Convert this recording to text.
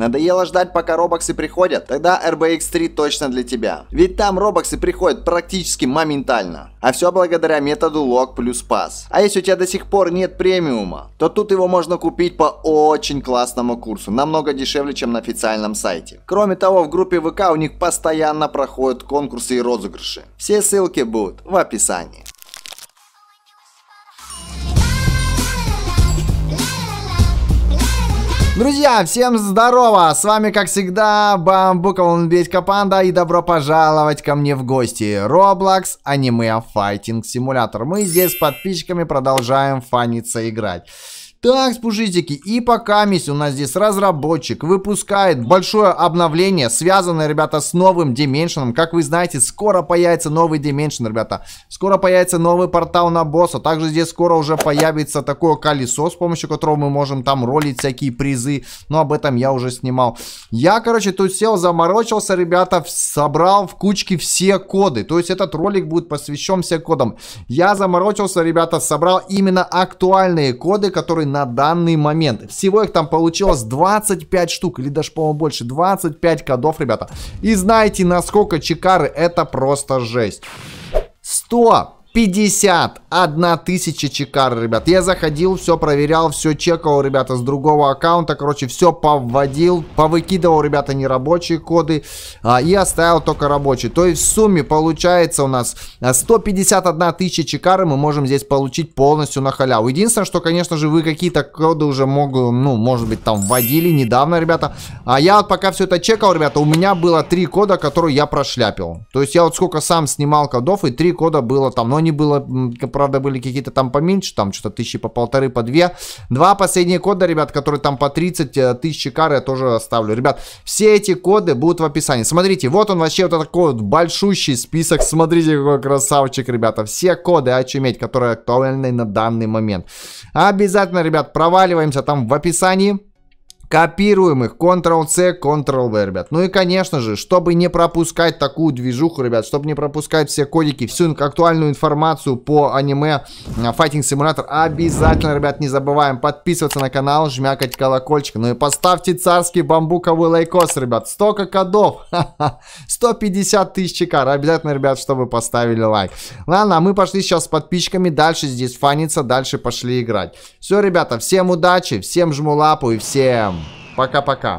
Надоело ждать, пока робоксы приходят? Тогда RBX 3 точно для тебя. Ведь там робоксы приходят практически моментально. А все благодаря методу лог плюс пас. А если у тебя до сих пор нет премиума, то тут его можно купить по очень классному курсу. Намного дешевле, чем на официальном сайте. Кроме того, в группе ВК у них постоянно проходят конкурсы и розыгрыши. Все ссылки будут в описании. Друзья, всем здорово! С вами, как всегда, Бамбуковый Медведька Панда и добро пожаловать ко мне в гости. Roblox Аниме Файтинг Симулятор. Мы здесь с подписчиками продолжаем фаниться играть. Так, спужитики, и пока мисс у нас здесь разработчик выпускает большое обновление, связанное, ребята, с новым Dimension. Как вы знаете, скоро появится новый Dimension, ребята. Скоро появится новый портал на босса. Также здесь скоро уже появится такое колесо, с помощью которого мы можем там ролить всякие призы. Но об этом я уже снимал. Я, короче, тут сел, заморочился, ребята, собрал в кучки все коды. То есть этот ролик будет посвящен всем кодам. Я заморочился, ребята, собрал именно актуальные коды, которые на данный момент. Всего их там получилось 25 штук, или даже, по-моему, больше, 25 кодов, ребята. И знаете, насколько чекары это просто жесть. 100 51 тысяча чекар, ребят. Я заходил, все проверял, все чекал, ребята, с другого аккаунта. Короче, все повводил, повыкидывал, ребята, нерабочие коды а, и оставил только рабочие. То есть в сумме получается у нас 151 а, тысяча чекары мы можем здесь получить полностью на халяву. Единственное, что, конечно же, вы какие-то коды уже могут, ну, может быть, там вводили недавно, ребята. А я вот пока все это чекал, ребята, у меня было три кода, которые я прошляпил. То есть я вот сколько сам снимал кодов, и три кода было там, ну, они было, правда, были какие-то там поменьше, там что-то тысячи по полторы, по две. Два последние кода, ребят, которые там по 30 э, тысяч кар я тоже оставлю. Ребят, все эти коды будут в описании. Смотрите, вот он вообще вот такой вот большущий список. Смотрите, какой красавчик, ребята. Все коды очуметь, которые актуальны на данный момент. Обязательно, ребят, проваливаемся там в описании. Копируем их. Ctrl-C, Ctrl-V, ребят. Ну и, конечно же, чтобы не пропускать такую движуху, ребят, чтобы не пропускать все кодики, всю актуальную информацию по аниме а, Fighting Simulator, обязательно, ребят, не забываем подписываться на канал, жмякать колокольчик. Ну и поставьте царский бамбуковый лайкос, ребят. Столько кодов. 150 тысяч чекар. Обязательно, ребят, чтобы поставили лайк. Ладно, а мы пошли сейчас с подписчиками. Дальше здесь фаниться, дальше пошли играть. Все, ребята, всем удачи, всем жму лапу и всем Пока-пока.